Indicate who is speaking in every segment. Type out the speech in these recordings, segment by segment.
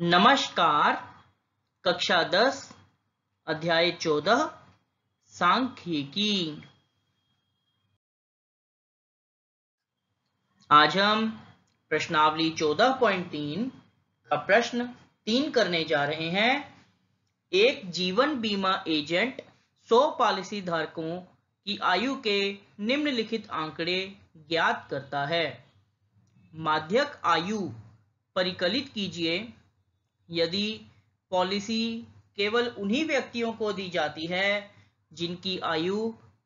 Speaker 1: नमस्कार कक्षा दस अध्याय चौदह सांख्यिकी आज हम प्रश्नावली चौदह पॉइंट तीन का प्रश्न तीन करने जा रहे हैं एक जीवन बीमा एजेंट 100 पॉलिसी धारकों की आयु के निम्नलिखित आंकड़े ज्ञात करता है माध्यक आयु परिकलित कीजिए यदि पॉलिसी केवल उन्हीं व्यक्तियों को दी जाती है जिनकी आयु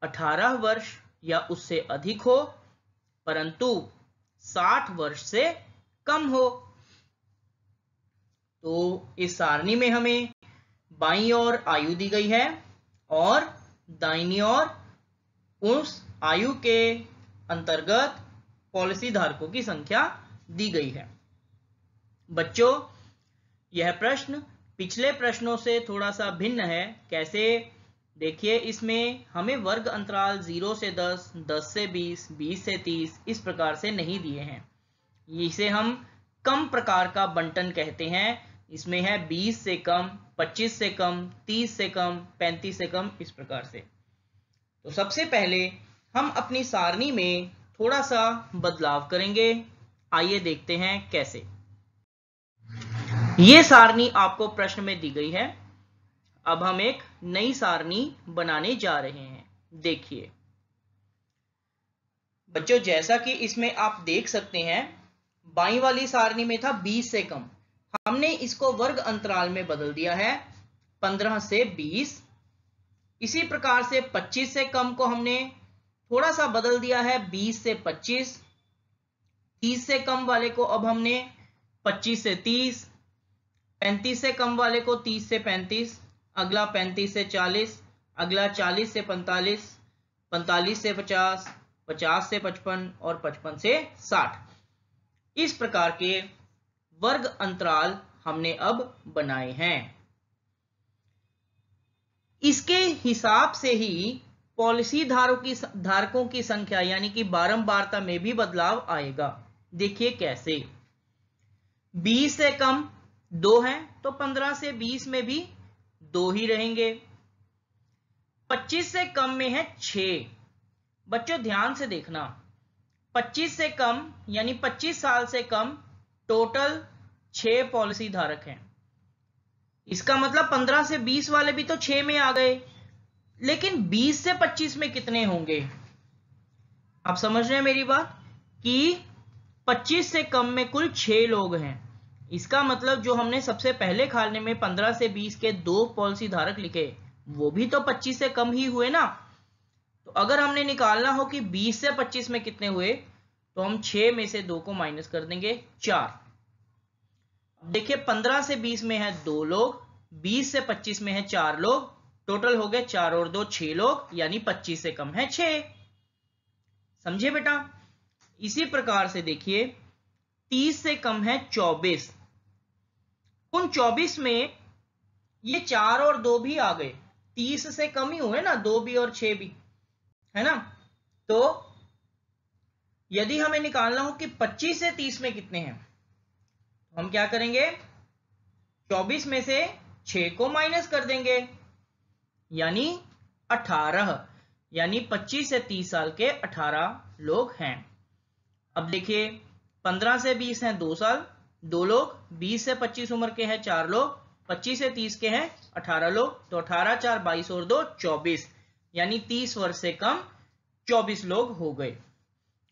Speaker 1: 18 वर्ष या उससे अधिक हो परंतु 60 वर्ष से कम हो तो इस सारणी में हमें बाई और आयु दी गई है और दाइनी और उस आयु के अंतर्गत पॉलिसी धारकों की संख्या दी गई है बच्चों यह प्रश्न पिछले प्रश्नों से थोड़ा सा भिन्न है कैसे देखिए इसमें हमें वर्ग अंतराल 0 से 10, 10 से 20, 20 से 30 इस प्रकार से नहीं दिए हैं इसे हम कम प्रकार का बंटन कहते हैं इसमें है 20 से कम 25 से कम 30 से कम 35 से कम इस प्रकार से तो सबसे पहले हम अपनी सारणी में थोड़ा सा बदलाव करेंगे आइए देखते हैं कैसे ये सारणी आपको प्रश्न में दी गई है अब हम एक नई सारणी बनाने जा रहे हैं देखिए बच्चों जैसा कि इसमें आप देख सकते हैं बाई वाली सारणी में था 20 से कम हमने इसको वर्ग अंतराल में बदल दिया है 15 से 20 इसी प्रकार से 25 से कम को हमने थोड़ा सा बदल दिया है 20 से 25 30 से कम वाले को अब हमने 25 से पैंतीस से कम वाले को तीस से पैंतीस अगला पैंतीस से चालीस अगला चालीस से पैंतालीस पैंतालीस से पचास पचास से पचपन और पचपन से साठ इस प्रकार के वर्ग अंतराल हमने अब बनाए हैं इसके हिसाब से ही पॉलिसी धारों की धारकों की संख्या यानी कि बारंबारता में भी बदलाव आएगा देखिए कैसे 20 से कम दो हैं तो पंद्रह से बीस में भी दो ही रहेंगे पच्चीस से कम में है छ बच्चों ध्यान से देखना पच्चीस से कम यानी पच्चीस साल से कम टोटल छ पॉलिसी धारक हैं इसका मतलब पंद्रह से बीस वाले भी तो छह में आ गए लेकिन बीस से पच्चीस में कितने होंगे आप समझ रहे हैं मेरी बात कि पच्चीस से कम में कुल छह लोग हैं इसका मतलब जो हमने सबसे पहले खाने में 15 से 20 के दो पॉलिसी धारक लिखे वो भी तो 25 से कम ही हुए ना तो अगर हमने निकालना हो कि 20 से 25 में कितने हुए तो हम 6 में से दो को माइनस कर देंगे चार देखिए 15 से 20 में है दो लोग 20 से 25 में है चार लोग टोटल हो गए चार और दो छह लोग यानी पच्चीस से कम है छ समझे बेटा इसी प्रकार से देखिए तीस से कम है चौबीस उन चौबीस में ये चार और दो भी आ गए तीस से कम ही हुए ना दो भी और छह भी है ना तो यदि हमें निकालना हो कि 25 से 30 में कितने हैं तो हम क्या करेंगे 24 में से 6 को माइनस कर देंगे यानी 18 यानी 25 से 30 साल के 18 लोग हैं अब देखिए 15 से 20 हैं दो साल दो लोग बीस से पच्चीस उम्र के हैं चार लोग पच्चीस से तीस के हैं अठारह लोग तो अठारह चार बाईस और दो चौबीस यानी तीस वर्ष से कम चौबीस लोग हो गए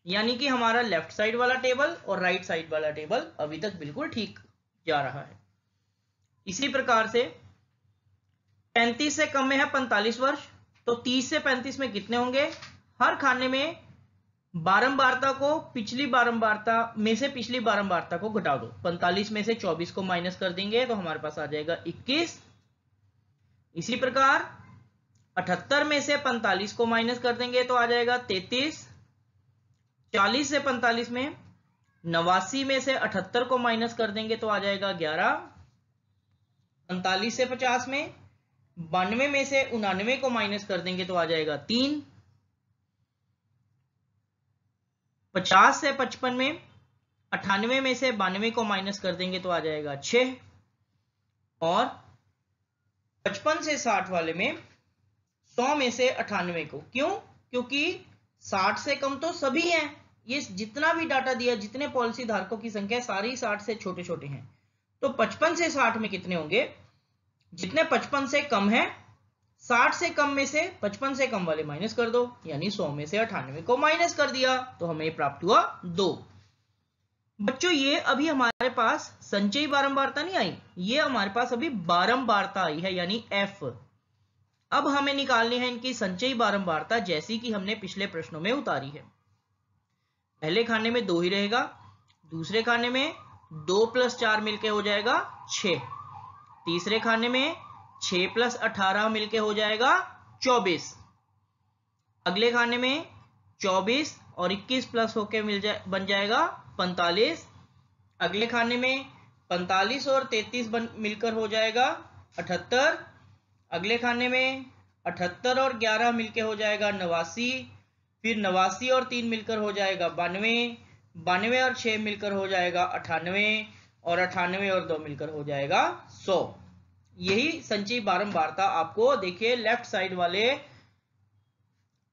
Speaker 1: यानी कि हमारा लेफ्ट साइड वाला टेबल और राइट साइड वाला टेबल अभी तक बिल्कुल ठीक जा रहा है इसी प्रकार से पैंतीस से कम में है पैंतालीस वर्ष तो तीस से पैंतीस में कितने होंगे हर खाने में बारंबारता को पिछली बारंबारता में से पिछली बारंबारता को घटा दो 45 में से 24 को माइनस कर देंगे तो हमारे पास आ जाएगा 21 इसी प्रकार 78 में से 45 को माइनस कर देंगे तो आ जाएगा 33 40 से 45 में नवासी में से 78 को माइनस कर देंगे तो आ जाएगा 11 45 से 50 में बानवे में से उन्नावे को माइनस कर देंगे तो आ जाएगा तीन पचास से पचपन में अठानवे में से बानवे को माइनस कर देंगे तो आ जाएगा छ और पचपन से साठ वाले में सौ में से अठानवे को क्यों क्योंकि साठ से कम तो सभी हैं ये जितना भी डाटा दिया जितने पॉलिसी धारकों की संख्या सारी साठ से छोटे छोटे हैं तो पचपन से साठ में कितने होंगे जितने पचपन से कम है साठ से कम में से पचपन से कम वाले माइनस कर दो यानी सौ में से अठानवे को माइनस कर दिया तो हमें प्राप्त हुआ दो बच्चों ये अभी हमारे पास संचयी बारंबारता नहीं आई ये हमारे पास अभी बारंबारता आई है यानी एफ अब हमें निकालनी है इनकी संचयी बारंबारता जैसी कि हमने पिछले प्रश्नों में उतारी है पहले खाने में दो ही रहेगा दूसरे खाने में दो प्लस चार मिलकर हो जाएगा छ तीसरे खाने में छह प्लस अठारह मिलके हो जाएगा चौबीस अगले खाने में चौबीस और इक्कीस प्लस होके मिल जाए बन जाएगा पैंतालीस अगले खाने में पैंतालीस और तैतीस बन मिलकर हो जाएगा अठहत्तर अगले खाने में अठहत्तर और ग्यारह मिलके हो जाएगा नवासी फिर नवासी और तीन मिलकर हो जाएगा बानवे बानवे और छह मिलकर हो जाएगा अठानवे और अठानवे और दो मिलकर हो जाएगा सौ यही संचयी बारंबारता आपको देखिए लेफ्ट साइड वाले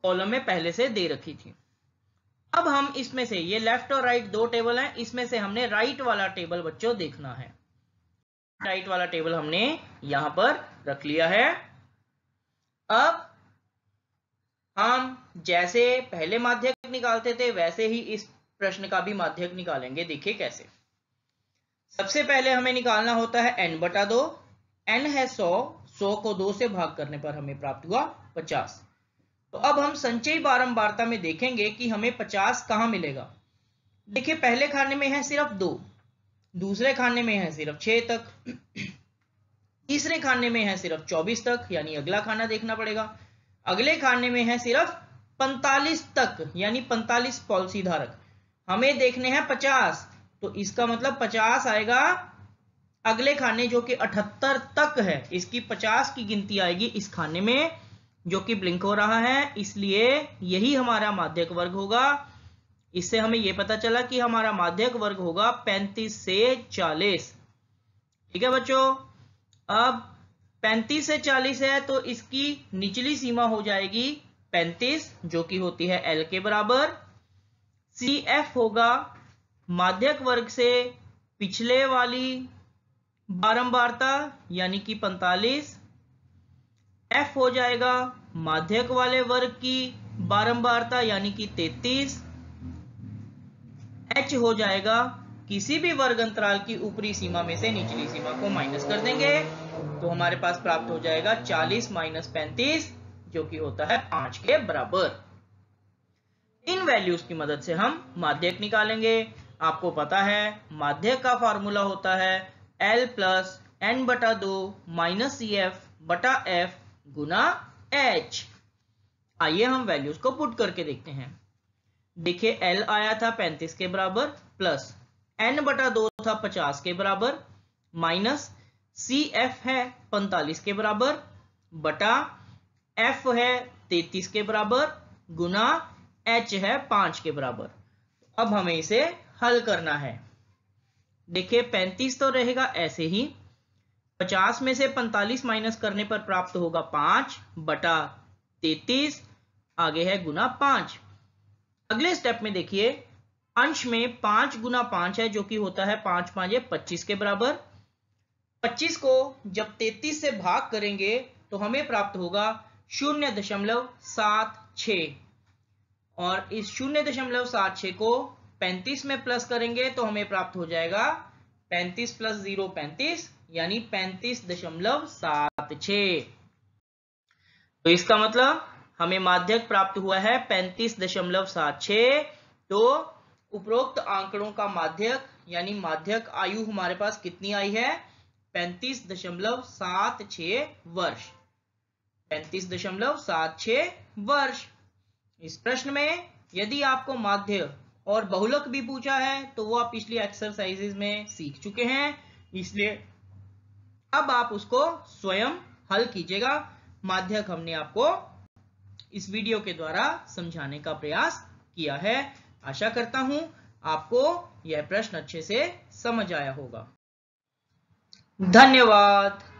Speaker 1: कॉलम में पहले से दे रखी थी अब हम इसमें से ये लेफ्ट और राइट दो टेबल हैं इसमें से हमने राइट वाला टेबल बच्चों देखना है राइट वाला टेबल हमने यहां पर रख लिया है अब हम जैसे पहले माध्यक निकालते थे वैसे ही इस प्रश्न का भी माध्यक निकालेंगे देखिए कैसे सबसे पहले हमें निकालना होता है एन बटा दो एन है सौ सौ को दो से भाग करने पर हमें प्राप्त हुआ पचास तो अब हम संचयी बारंबारता में देखेंगे कि हमें पचास कहां मिलेगा देखिए पहले खाने में है सिर्फ दो दूसरे खाने में है सिर्फ छह तक तीसरे खाने में है सिर्फ चौबीस तक यानी अगला खाना देखना पड़ेगा अगले खाने में है सिर्फ पैंतालीस तक यानी पैंतालीस पॉलिसी धारक हमें देखने हैं पचास तो इसका मतलब पचास आएगा अगले खाने जो कि अठहत्तर तक है इसकी पचास की गिनती आएगी इस खाने में जो कि ब्लिंक हो रहा है इसलिए यही हमारा माध्यक वर्ग होगा इससे हमें यह पता चला कि हमारा माध्यक वर्ग होगा पैंतीस से चालीस ठीक है बच्चों अब पैंतीस से चालीस है तो इसकी निचली सीमा हो जाएगी पैंतीस जो कि होती है एल के बराबर सी एफ होगा माध्यक वर्ग से पिछले वाली बारंबारता यानी कि 45 एफ हो जाएगा माध्यक वाले वर्ग की बारंबारता यानी कि 33 एच हो जाएगा किसी भी वर्ग अंतराल की ऊपरी सीमा में से निचली सीमा को माइनस कर देंगे तो हमारे पास प्राप्त हो जाएगा 40 माइनस पैंतीस जो कि होता है पांच के बराबर इन वैल्यूज की मदद से हम माध्यक निकालेंगे आपको पता है माध्यक का फॉर्मूला होता है एल प्लस एन बटा दो माइनस सी एफ बटा एफ गुना एच आइए हम वैल्यूज को पुट करके देखते हैं देखिए एल आया था पैंतीस के बराबर प्लस एन बटा दो था पचास के बराबर माइनस सी एफ है पैंतालीस के बराबर बटा एफ है तैतीस के बराबर गुना एच है पांच के बराबर अब हमें इसे हल करना है देखिए पैंतीस तो रहेगा ऐसे ही पचास में से पैंतालीस माइनस करने पर प्राप्त होगा पांच बटा तैतीस आगे है गुना पांच अगले स्टेप में देखिए अंश में पांच गुना पांच है जो कि होता है पांच पांच पच्चीस के बराबर पच्चीस को जब तेतीस से भाग करेंगे तो हमें प्राप्त होगा शून्य दशमलव सात छ और इस शून्य दशमलव सात छ को पैंतीस में प्लस करेंगे तो हमें प्राप्त हो जाएगा पैंतीस प्लस जीरो पैंतीस यानी पैंतीस दशमलव सात छ तो इसका मतलब हमें माध्यक प्राप्त हुआ है पैंतीस दशमलव सात छ तो उपरोक्त आंकड़ों का माध्यक यानी माध्यक आयु हमारे पास कितनी आई है पैंतीस दशमलव सात छ वर्ष पैंतीस दशमलव सात छ वर्ष इस प्रश्न में यदि आपको माध्य और बहुलक भी पूछा है तो वो आप पिछली एक्सरसाइजेज में सीख चुके हैं इसलिए अब आप उसको स्वयं हल कीजिएगा माध्यक हमने आपको इस वीडियो के द्वारा समझाने का प्रयास किया है आशा करता हूं आपको यह प्रश्न अच्छे से समझ आया होगा धन्यवाद